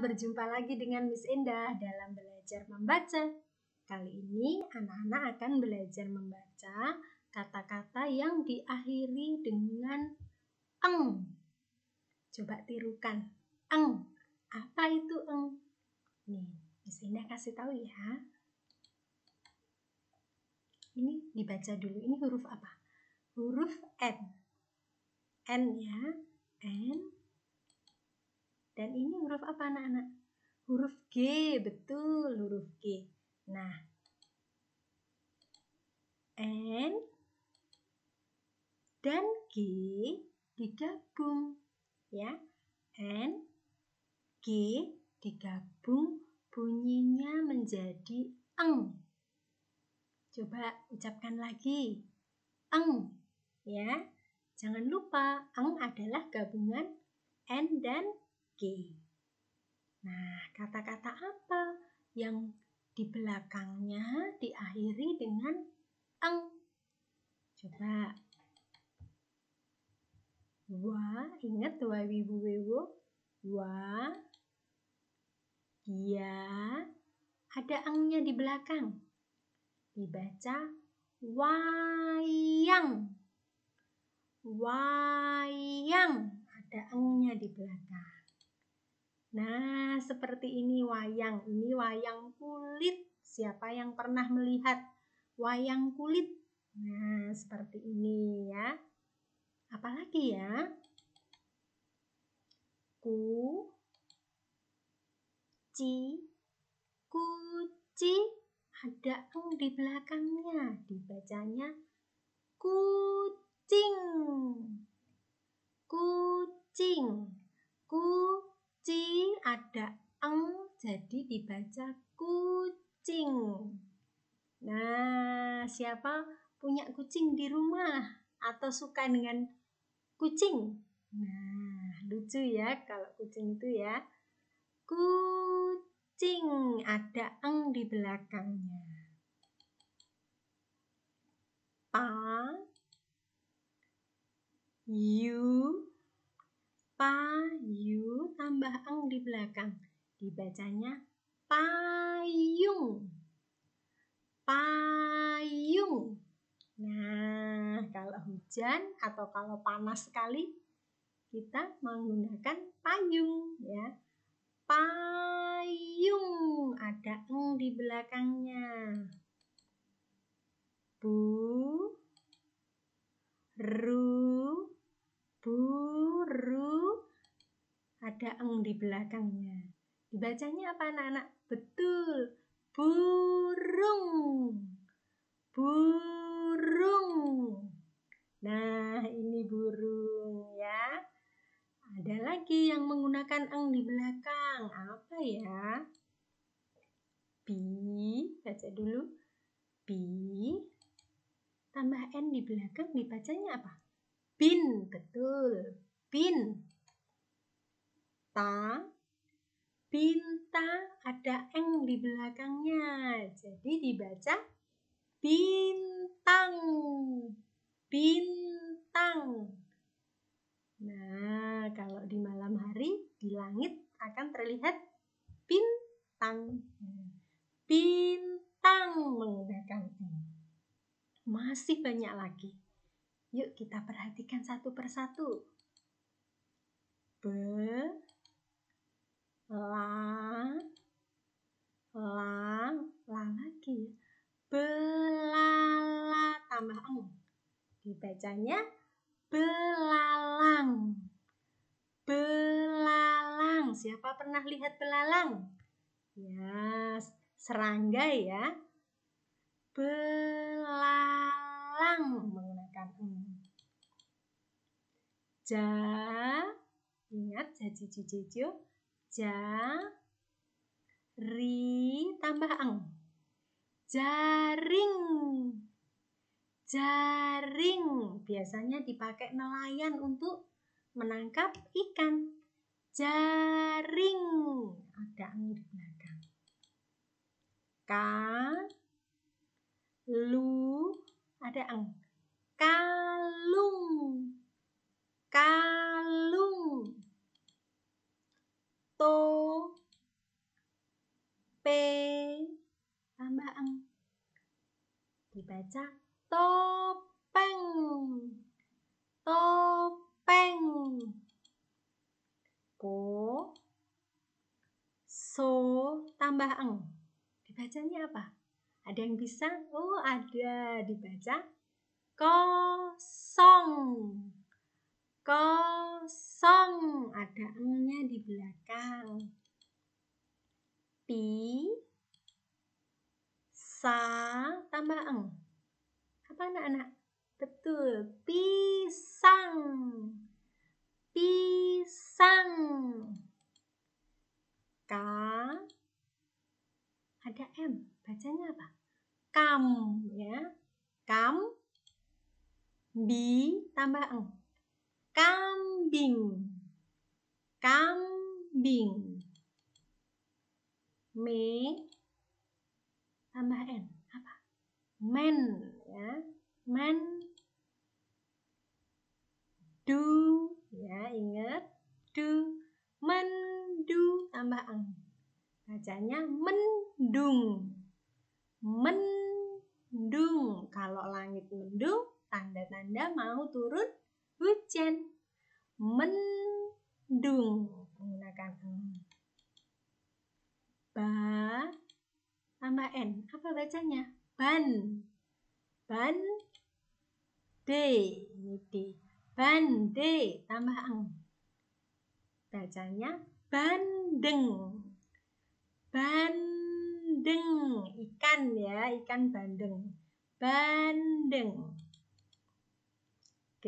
berjumpa lagi dengan Miss Indah dalam belajar membaca. Kali ini anak-anak akan belajar membaca kata-kata yang diakhiri dengan eng. Coba tirukan eng. Apa itu eng? Nih, Miss Indah kasih tahu ya. Ini dibaca dulu. Ini huruf apa? Huruf N. N ya. N dan ini huruf apa anak-anak? Huruf G, betul huruf G. Nah, N dan G digabung ya. N G digabung bunyinya menjadi eng. Coba ucapkan lagi. Eng ya. Jangan lupa eng adalah gabungan N dan Nah, kata-kata apa yang di belakangnya diakhiri dengan eng? Coba. Wa, ingat dua wibu wewo. Wa, ya, ada engnya di belakang. Dibaca wayang. Wayang, ada engnya di belakang. Nah, seperti ini wayang. Ini wayang kulit. Siapa yang pernah melihat wayang kulit? Nah, seperti ini ya. Apalagi ya? Ku ci kuci ada eng di belakangnya dibacanya kucing kucing ku kucing ada eng jadi dibaca kucing. Nah, siapa punya kucing di rumah atau suka dengan kucing? Nah, lucu ya kalau kucing itu ya. Kucing ada eng di belakangnya. Pa you payu tambah eng di belakang dibacanya payung payung nah kalau hujan atau kalau panas sekali kita menggunakan payung ya payung ada eng di belakangnya bu ru bu, ru. Ada eng di belakangnya. Dibacanya apa anak-anak? Betul. Burung. Burung. Nah, ini burung ya. Ada lagi yang menggunakan eng di belakang. Apa ya? Bi, baca dulu. Bi, tambah n di belakang dibacanya apa? Bin, betul. Bin. Bintang bintang ada eng di belakangnya. Jadi dibaca bintang. Bintang. Nah, kalau di malam hari di langit akan terlihat bintang. Bintang menggunakan eng. Masih banyak lagi. Yuk kita perhatikan satu persatu. Be lang lang lang lagi ya belala tambah eng dibacanya belalang belalang siapa pernah lihat belalang ya serangga ya belalang menggunakan eng ja ingat jaji ja tambah eng jaring jaring biasanya dipakai nelayan untuk menangkap ikan jaring ada eng di belakang Ka lu ada eng kalung kalung to p tambah ang dibaca topeng topeng po so tambah ang dibacanya apa ada yang bisa oh ada dibaca kosong kosong ada nya di belakang pi sa tambah eng apa anak-anak betul pisang pisang k ada m bacanya apa kam ya kam bi tambah eng kambing kambing me tambah n apa men ya men du ya ingat do mendu tambah ang bacanya mendung mendung kalau langit mendung tanda-tanda mau turun hujan mendung menggunakan ng ba tambah n apa bacanya ban ban d ini d ban d tambah eng bacanya bandeng bandeng ikan ya ikan bandeng bandeng P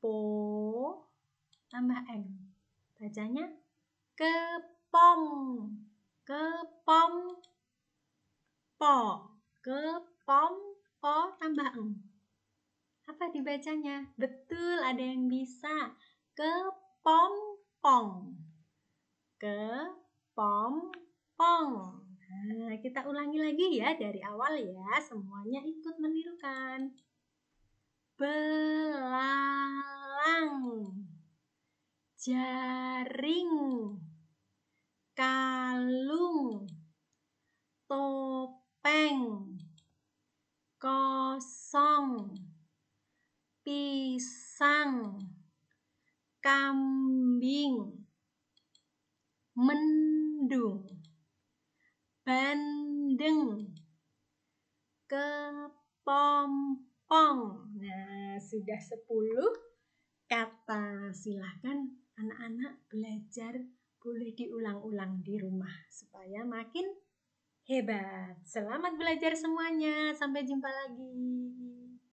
po tambah m bacanya kepom kepom po kepom po tambah m apa dibacanya betul ada yang bisa kepom pong kepom pong nah, kita ulangi lagi ya dari awal ya semuanya ikut menirukan belalang jaring kalung topeng kosong pisang kambing mendung bandeng kepompong sudah 10 kata silahkan anak-anak belajar boleh diulang-ulang di rumah supaya makin hebat. Selamat belajar semuanya. Sampai jumpa lagi.